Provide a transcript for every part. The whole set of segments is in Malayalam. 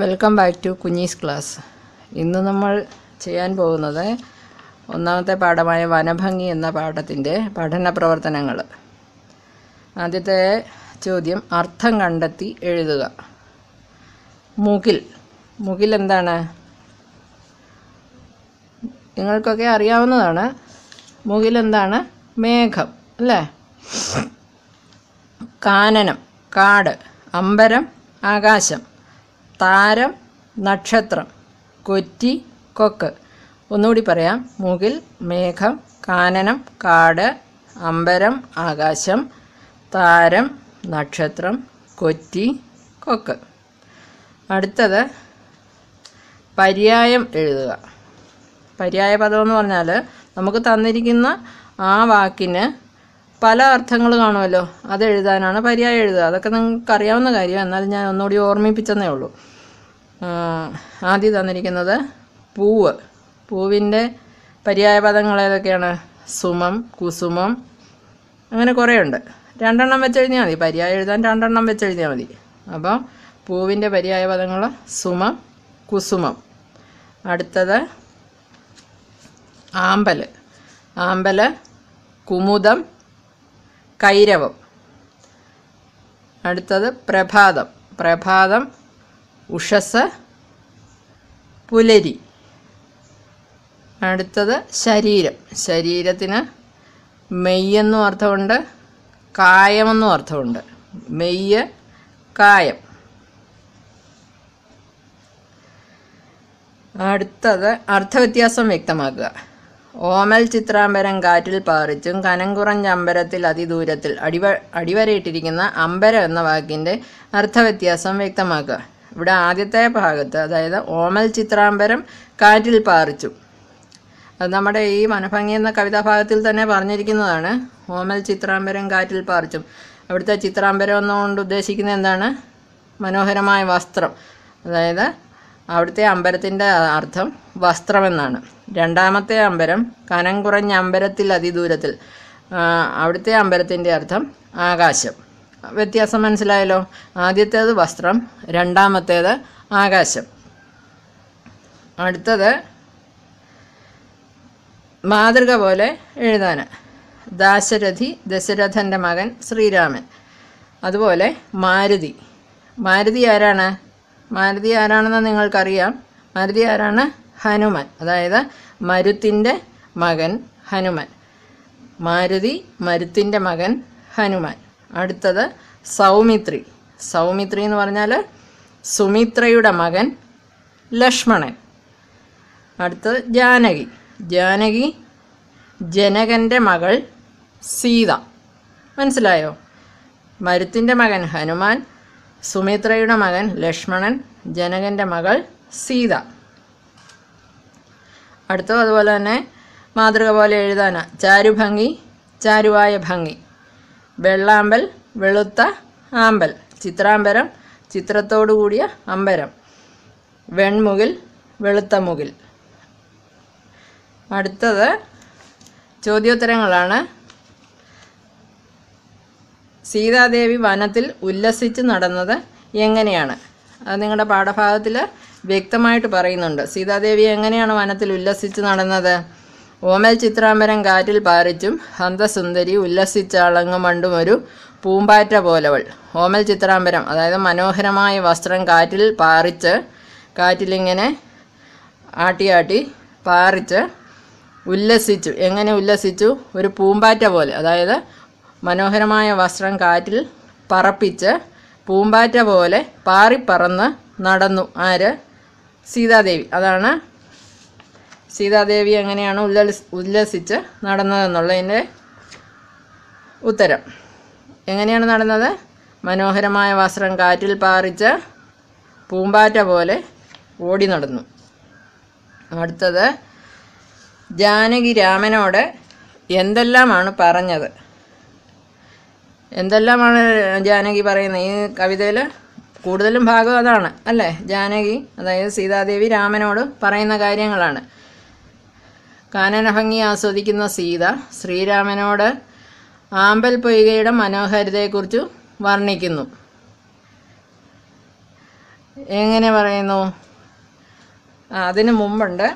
വെൽക്കം ബാക്ക് ടു കുഞ്ഞീസ് ക്ലാസ് ഇന്ന് നമ്മൾ ചെയ്യാൻ പോകുന്നത് ഒന്നാമത്തെ പാഠമായ വനഭംഗി എന്ന പാഠത്തിൻ്റെ പഠന പ്രവർത്തനങ്ങൾ ആദ്യത്തെ ചോദ്യം അർത്ഥം കണ്ടെത്തി എഴുതുക മുകിൽ മുകിൽ എന്താണ് നിങ്ങൾക്കൊക്കെ അറിയാവുന്നതാണ് മുകിൽ എന്താണ് മേഘം അല്ലേ കാനനം കാട് അമ്പരം ആകാശം താരം നക്ഷത്രം കൊറ്റി കൊക്ക് ഒന്നുകൂടി പറയാം മുകിൽ മേഘം കാനനം കാട് അമ്പരം ആകാശം താരം നക്ഷത്രം കൊറ്റി കൊക്ക് അടുത്തത് പര്യായം എഴുതുക പര്യായ പദം എന്ന് പറഞ്ഞാൽ നമുക്ക് തന്നിരിക്കുന്ന ആ വാക്കിന് പല അർത്ഥങ്ങൾ കാണുമല്ലോ അത് എഴുതാനാണ് പര്യായം എഴുതുക അതൊക്കെ നിങ്ങൾക്ക് അറിയാവുന്ന കാര്യം എന്നാലും ഞാൻ ഒന്നുകൂടി ഓർമ്മിപ്പിച്ചെന്നേ ഉള്ളൂ ആദ്യം തന്നിരിക്കുന്നത് പൂവ് പൂവിൻ്റെ പര്യായപദങ്ങൾ ഏതൊക്കെയാണ് സുമം കുസുമം അങ്ങനെ കുറേ ഉണ്ട് രണ്ടെണ്ണം വെച്ചെഴുതിയാൽ മതി പര്യായം എഴുതാൻ രണ്ടെണ്ണം വെച്ചെഴുതിയാൽ മതി അപ്പോൾ പൂവിൻ്റെ പര്യായപദങ്ങൾ സുമം കുസുമം അടുത്തത് ആമ്പൽ ആമ്പൽ കുമുദം കൈരവം അടുത്തത് പ്രഭാതം പ്രഭാതം ഉഷസ് പുലരി അടുത്തത് ശരീരം ശരീരത്തിന് മെയ്യെന്നും അർത്ഥമുണ്ട് കായമെന്നും അർത്ഥമുണ്ട് മെയ്യ് കായം അടുത്തത് അർത്ഥവ്യത്യാസം വ്യക്തമാക്കുക ഓമൽ ചിത്രാംബരം കാറ്റിൽ പാറിച്ചും കനം കുറഞ്ഞ അമ്പരത്തിൽ അതിദൂരത്തിൽ അടിവ അടിവരയിട്ടിരിക്കുന്ന അമ്പരം എന്ന വാക്കിൻ്റെ അർത്ഥവ്യത്യാസം വ്യക്തമാക്കുക ഇവിടെ ആദ്യത്തെ ഭാഗത്ത് അതായത് ഓമൽ ചിത്രാംബരം കാറ്റിൽ പാറിച്ചു അത് നമ്മുടെ ഈ മനഭംഗി എന്ന കവിതാഭാഗത്തിൽ തന്നെ പറഞ്ഞിരിക്കുന്നതാണ് ഓമൽ ചിത്രാംബരം കാറ്റിൽ പാറിച്ചും അവിടുത്തെ ചിത്രാംബരം എന്നുകൊണ്ട് ഉദ്ദേശിക്കുന്നത് എന്താണ് മനോഹരമായ വസ്ത്രം അതായത് അവിടുത്തെ അമ്പരത്തിൻ്റെ അർത്ഥം വസ്ത്രമെന്നാണ് രണ്ടാമത്തെ അമ്പരം കനം കുറഞ്ഞ അമ്പരത്തിൽ അതിദൂരത്തിൽ അവിടുത്തെ അമ്പരത്തിൻ്റെ അർത്ഥം ആകാശം വ്യത്യാസം മനസ്സിലായല്ലോ ആദ്യത്തേത് വസ്ത്രം രണ്ടാമത്തേത് ആകാശം അടുത്തത് മാതൃക പോലെ എഴുതാൻ ദാശരഥി ദശരഥൻ്റെ മകൻ ശ്രീരാമൻ അതുപോലെ മാരുതി മാരുതി ആരാണ് മാരുതി ആരാണെന്ന് നിങ്ങൾക്കറിയാം മാരുതി ആരാണ് ഹനുമാൻ അതായത് മരുത്തിൻ്റെ മകൻ ഹനുമാൻ മാരുതി മരുത്തിൻ്റെ മകൻ ഹനുമാൻ അടുത്തത് സൗമിത്രി സൗമിത്രി എന്ന് പറഞ്ഞാൽ സുമിത്രയുടെ മകൻ ലക്ഷ്മണൻ അടുത്തത് ജാനകി ജാനകി ജനകൻ്റെ മകൾ സീത മനസ്സിലായോ മരുത്തിൻ്റെ മകൻ ഹനുമാൻ സുമിത്രയുടെ മകൻ ലക്ഷ്മണൻ ജനകൻ്റെ മകൾ സീത അടുത്തത് അതുപോലെ തന്നെ മാതൃക പോലെ എഴുതാന ചാരുഭംഗി ചാരുവായ ഭംഗി വെള്ളാമ്പൽ വെളുത്ത ആമ്പൽ ചിത്രാംബരം ചിത്രത്തോടു കൂടിയ അമ്പരം വെൺമുകിൽ വെളുത്ത മുകിൽ അടുത്തത് ചോദ്യോത്തരങ്ങളാണ് സീതാദേവി വനത്തിൽ ഉല്ലസിച്ച് നടന്നത് എങ്ങനെയാണ് അത് നിങ്ങളുടെ പാഠഭാഗത്തിൽ വ്യക്തമായിട്ട് പറയുന്നുണ്ട് സീതാദേവി എങ്ങനെയാണ് വനത്തിൽ ഉല്ലസിച്ച് നടന്നത് ഓമൽ ചിത്രാംബരം കാറ്റിൽ പാറിച്ചും അന്തസുന്ദരി ഒരു പൂമ്പാറ്റ പോലവൾ ഓമൽ ചിത്രാംബരം അതായത് മനോഹരമായ വസ്ത്രം കാറ്റിൽ പാറിച്ച് കാറ്റിലിങ്ങനെ ആട്ടിയാട്ടി പാറിച്ച് ഉല്ലസിച്ചു എങ്ങനെ ഉല്ലസിച്ചു ഒരു പൂമ്പാറ്റ പോലെ അതായത് മനോഹരമായ വസ്ത്രം കാറ്റിൽ പറപ്പിച്ച് പൂമ്പാറ്റ പോലെ പാറിപ്പറന്ന് നടന്നു ആര് സീതാദേവി അതാണ് സീതാദേവി എങ്ങനെയാണ് ഉല്ലസ് ഉല്ലസിച്ച് നടന്നതെന്നുള്ളതിൻ്റെ ഉത്തരം എങ്ങനെയാണ് നടന്നത് മനോഹരമായ വസ്ത്രം കാറ്റിൽ പാറിച്ച് പൂമ്പാറ്റ പോലെ ഓടി നടന്നു അടുത്തത് ജാനകി രാമനോട് എന്തെല്ലാമാണ് പറഞ്ഞത് എന്തെല്ലാമാണ് ജാനകി പറയുന്നത് ഈ കവിതയിൽ കൂടുതലും ഭാഗം അതാണ് അല്ലേ ജാനകി അതായത് സീതാദേവി രാമനോട് പറയുന്ന കാര്യങ്ങളാണ് കാനനഭംഗി ആസ്വദിക്കുന്ന സീത ശ്രീരാമനോട് ആമ്പൽ പൊയ്കയുടെ മനോഹാരിതയെക്കുറിച്ച് വർണ്ണിക്കുന്നു എങ്ങനെ പറയുന്നു അതിന് മുമ്പുണ്ട്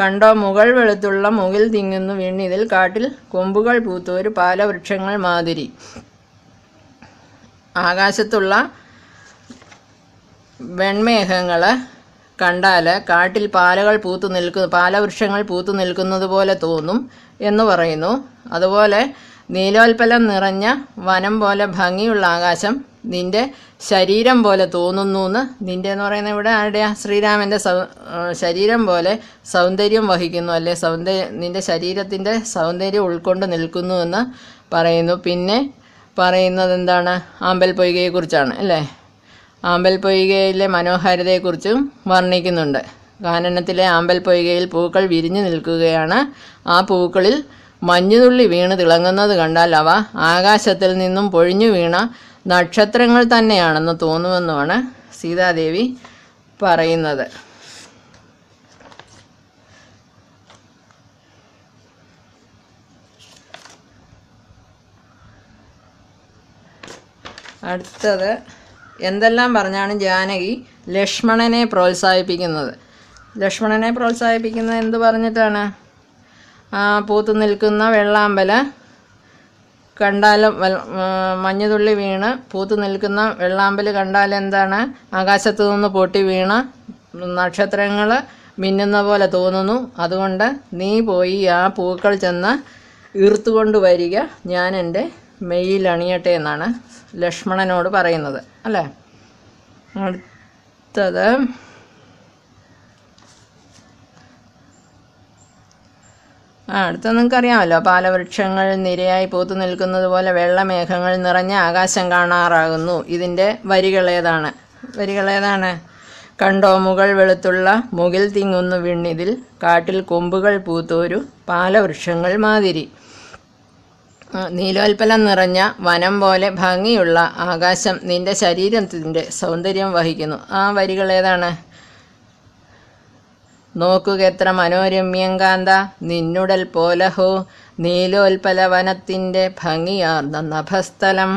കണ്ടോ മുകൾ വെളുത്തുള്ള മുകിൽ തിങ്ങുന്നു വീണിതിൽ കാട്ടിൽ കൊമ്പുകൾ ഒരു പാലവൃക്ഷങ്ങൾ മാതിരി ആകാശത്തുള്ള വെൺമേഘങ്ങൾ കണ്ടാൽ കാട്ടിൽ പാലകൾ പൂത്തു നിൽക്കുന്നു പാലവൃക്ഷങ്ങൾ പൂത്തു നിൽക്കുന്നത് പോലെ തോന്നും എന്ന് പറയുന്നു അതുപോലെ നീലോൽപ്പലം നിറഞ്ഞ വനം പോലെ ഭംഗിയുള്ള ആകാശം നിന്റെ ശരീരം പോലെ തോന്നുന്നു എന്ന് നിന്റെ എന്ന് പറയുന്നത് ഇവിടെ ആരുടെയാ ശ്രീരാമൻ്റെ സൗ ശരീരം പോലെ സൗന്ദര്യം വഹിക്കുന്നു അല്ലെ സൗന്ദര്യ നിന്റെ ശരീരത്തിൻ്റെ സൗന്ദര്യം ഉൾക്കൊണ്ട് നിൽക്കുന്നു എന്ന് പറയുന്നു പിന്നെ പറയുന്നത് എന്താണ് ആമ്പൽ പൊയ്കയെക്കുറിച്ചാണ് അല്ലേ ആമ്പൽപ്പൊയ്കയിലെ മനോഹാരിതയെക്കുറിച്ചും വർണ്ണിക്കുന്നുണ്ട് കാനനത്തിലെ ആമ്പൽപ്പൊയ്കയിൽ പൂക്കൾ വിരിഞ്ഞു നിൽക്കുകയാണ് ആ പൂക്കളിൽ മഞ്ഞുതുള്ളി വീണ് തിളങ്ങുന്നത് കണ്ടാൽ അവ ആകാശത്തിൽ നിന്നും പൊഴിഞ്ഞു വീണ നക്ഷത്രങ്ങൾ തന്നെയാണെന്ന് തോന്നുമെന്നുമാണ് സീതാദേവി പറയുന്നത് അടുത്തത് എന്തെല്ലാം പറഞ്ഞാണ് ജാനകി ലക്ഷ്മണനെ പ്രോത്സാഹിപ്പിക്കുന്നത് ലക്ഷ്മണനെ പ്രോത്സാഹിപ്പിക്കുന്നത് എന്ത് പറഞ്ഞിട്ടാണ് പൂത്തു നിൽക്കുന്ന വെള്ളാമ്പല കണ്ടാലും മഞ്ഞുതുള്ളി വീണ് പൂത്തു നിൽക്കുന്ന വെള്ളാമ്പൽ കണ്ടാൽ എന്താണ് ആകാശത്തു നിന്ന് പൊട്ടി വീണ നക്ഷത്രങ്ങൾ മിന്നുന്ന പോലെ തോന്നുന്നു അതുകൊണ്ട് നീ പോയി ആ പൂക്കൾ ചെന്ന് ഈർത്തുകൊണ്ട് വരിക ഞാൻ എൻ്റെ മെയ്യിൽ അണിയട്ടെ എന്നാണ് ലക്ഷ്മണനോട് പറയുന്നത് അല്ലേ അടുത്തത് ആ അടുത്ത നിങ്ങൾക്കറിയാമല്ലോ പാലവൃക്ഷങ്ങൾ നിരയായി പൂത്തു നിൽക്കുന്നത് പോലെ വെള്ളമേഘങ്ങൾ നിറഞ്ഞ ആകാശം കാണാറാകുന്നു ഇതിൻ്റെ വരികളേതാണ് വരികളേതാണ് കണ്ടോ മുകൾ വെളുത്തുള്ള മുകിൽ തിങ്ങുന്നു വിണ്ണിതിൽ കാട്ടിൽ കൊമ്പുകൾ പൂത്തോരു പാലവൃക്ഷങ്ങൾ മാതിരി നീലോൽപ്പലം നിറഞ്ഞ വനം പോലെ ഭംഗിയുള്ള ആകാശം നിന്റെ ശരീരത്തിൻ്റെ സൗന്ദര്യം വഹിക്കുന്നു ആ വരികൾ ഏതാണ് നോക്കുക എത്ര കാന്ത നിന്നുടൽ പോലഹോ നീലോൽപ്പല വനത്തിൻ്റെ ഭംഗിയാർന്ന നഭസ്ഥലം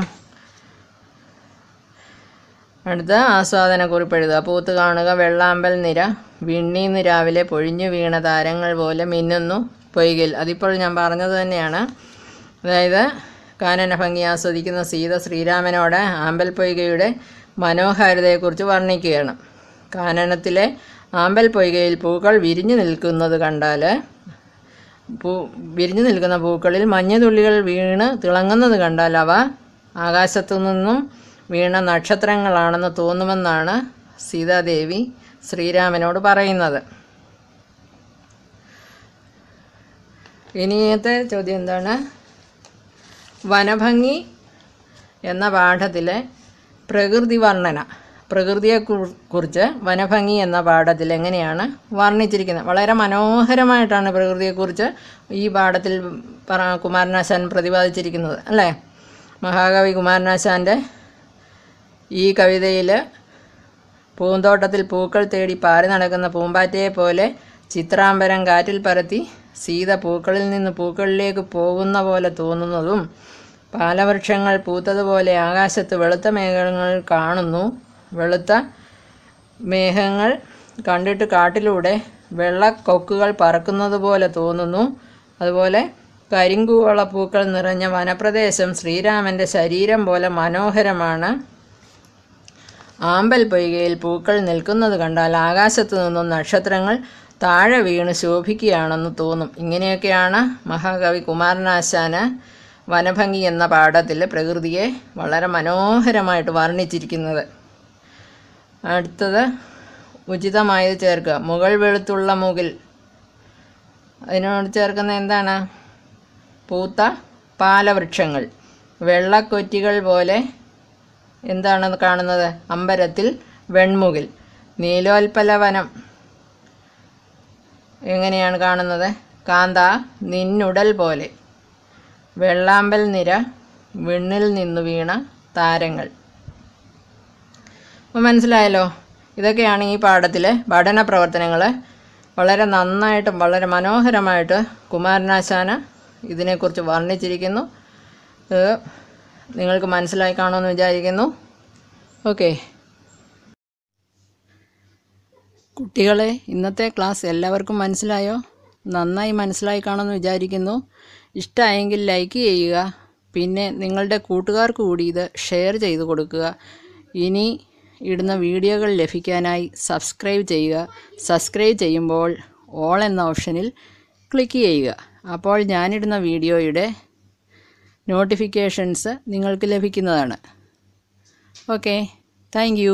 അടുത്ത ആസ്വാദന എഴുതുക പൂത്ത് കാണുക വെള്ളാമ്പൽ നിര വിണ്ണീന്ന് രാവിലെ പൊഴിഞ്ഞു വീണ താരങ്ങൾ പോലെ മിന്നുന്നു പൊയ്കിൽ അതിപ്പോൾ ഞാൻ പറഞ്ഞത് തന്നെയാണ് അതായത് കാനന ഭംഗി ആസ്വദിക്കുന്ന സീത ശ്രീരാമനോട് ആമ്പൽപ്പൊയ്കയുടെ മനോഹാരിതയെക്കുറിച്ച് വർണ്ണിക്കുകയാണ് കാനനത്തിലെ പൊയ്കയിൽ പൂക്കൾ വിരിഞ്ഞു നിൽക്കുന്നത് കണ്ടാൽ പൂ വിരിഞ്ഞു നിൽക്കുന്ന പൂക്കളിൽ മഞ്ഞതുള്ളികൾ വീണ് തിളങ്ങുന്നത് കണ്ടാൽ അവ ആകാശത്തു നിന്നും വീണ നക്ഷത്രങ്ങളാണെന്ന് തോന്നുമെന്നാണ് സീതാദേവി ശ്രീരാമനോട് പറയുന്നത് ഇനിയത്തെ ചോദ്യം എന്താണ് വനഭംഗി എന്ന പാഠത്തിലെ പ്രകൃതി വർണ്ണന പ്രകൃതിയെ കുറിച്ച് വനഭംഗി എന്ന പാഠത്തിൽ എങ്ങനെയാണ് വർണ്ണിച്ചിരിക്കുന്നത് വളരെ മനോഹരമായിട്ടാണ് പ്രകൃതിയെക്കുറിച്ച് ഈ പാഠത്തിൽ കുമാരനാശാൻ പ്രതിപാദിച്ചിരിക്കുന്നത് അല്ലേ മഹാകവി കുമാരനാശാൻ്റെ ഈ കവിതയിൽ പൂന്തോട്ടത്തിൽ പൂക്കൾ തേടി പാറി നടക്കുന്ന പൂമ്പാറ്റയെ പോലെ ചിത്രാംബരം കാറ്റിൽ പരത്തി സീത പൂക്കളിൽ നിന്ന് പൂക്കളിലേക്ക് പോകുന്ന പോലെ തോന്നുന്നതും പാലവൃക്ഷങ്ങൾ പൂത്തതുപോലെ ആകാശത്ത് വെളുത്ത മേഘങ്ങൾ കാണുന്നു വെളുത്ത മേഘങ്ങൾ കണ്ടിട്ട് കാട്ടിലൂടെ വെള്ളക്കൊക്കുകൾ പറക്കുന്നത് പോലെ തോന്നുന്നു അതുപോലെ കരിങ്കുവള പൂക്കൾ നിറഞ്ഞ വനപ്രദേശം ശ്രീരാമൻ്റെ ശരീരം പോലെ മനോഹരമാണ് ആമ്പൽ പൊയ്കയിൽ പൂക്കൾ നിൽക്കുന്നത് കണ്ടാൽ ആകാശത്തു നിന്നും നക്ഷത്രങ്ങൾ താഴെ വീണ് ശോഭിക്കുകയാണെന്ന് തോന്നും ഇങ്ങനെയൊക്കെയാണ് മഹാകവി കുമാരനാശാന് വനഭംഗി എന്ന പാഠത്തിൽ പ്രകൃതിയെ വളരെ മനോഹരമായിട്ട് വർണ്ണിച്ചിരിക്കുന്നത് അടുത്തത് ഉചിതമായത് ചേർക്കുക മുകൾ വെളുത്തുള്ള മുകിൽ അതിനോട് ചേർക്കുന്ന എന്താണ് പൂത്ത പാലവൃക്ഷങ്ങൾ വെള്ളക്കൊറ്റികൾ പോലെ എന്താണ് കാണുന്നത് അമ്പരത്തിൽ വെൺമുകിൽ നീലോൽപ്പല വനം എങ്ങനെയാണ് കാണുന്നത് കാന്ത നിന്നുടൽ പോലെ വെള്ളാമ്പൽ നിര വിണ്ണിൽ നിന്ന് വീണ താരങ്ങൾ അപ്പോൾ മനസ്സിലായല്ലോ ഇതൊക്കെയാണ് ഈ പാഠത്തിലെ പഠന പ്രവർത്തനങ്ങൾ വളരെ നന്നായിട്ടും വളരെ മനോഹരമായിട്ട് കുമാരനാശാന ഇതിനെക്കുറിച്ച് വർണ്ണിച്ചിരിക്കുന്നു നിങ്ങൾക്ക് മനസ്സിലായി കാണുമെന്ന് വിചാരിക്കുന്നു ഓക്കേ കുട്ടികളെ ഇന്നത്തെ ക്ലാസ് എല്ലാവർക്കും മനസ്സിലായോ നന്നായി മനസ്സിലായി കാണുമെന്ന് വിചാരിക്കുന്നു ഇഷ്ടമായെങ്കിൽ ലൈക്ക് ചെയ്യുക പിന്നെ നിങ്ങളുടെ കൂട്ടുകാർക്ക് കൂടി ഇത് ഷെയർ ചെയ്ത് കൊടുക്കുക ഇനി ഇടുന്ന വീഡിയോകൾ ലഭിക്കാനായി സബ്സ്ക്രൈബ് ചെയ്യുക സബ്സ്ക്രൈബ് ചെയ്യുമ്പോൾ ഓൾ എന്ന ഓപ്ഷനിൽ ക്ലിക്ക് ചെയ്യുക അപ്പോൾ ഞാനിടുന്ന വീഡിയോയുടെ നോട്ടിഫിക്കേഷൻസ് നിങ്ങൾക്ക് ലഭിക്കുന്നതാണ് ഓക്കെ താങ്ക്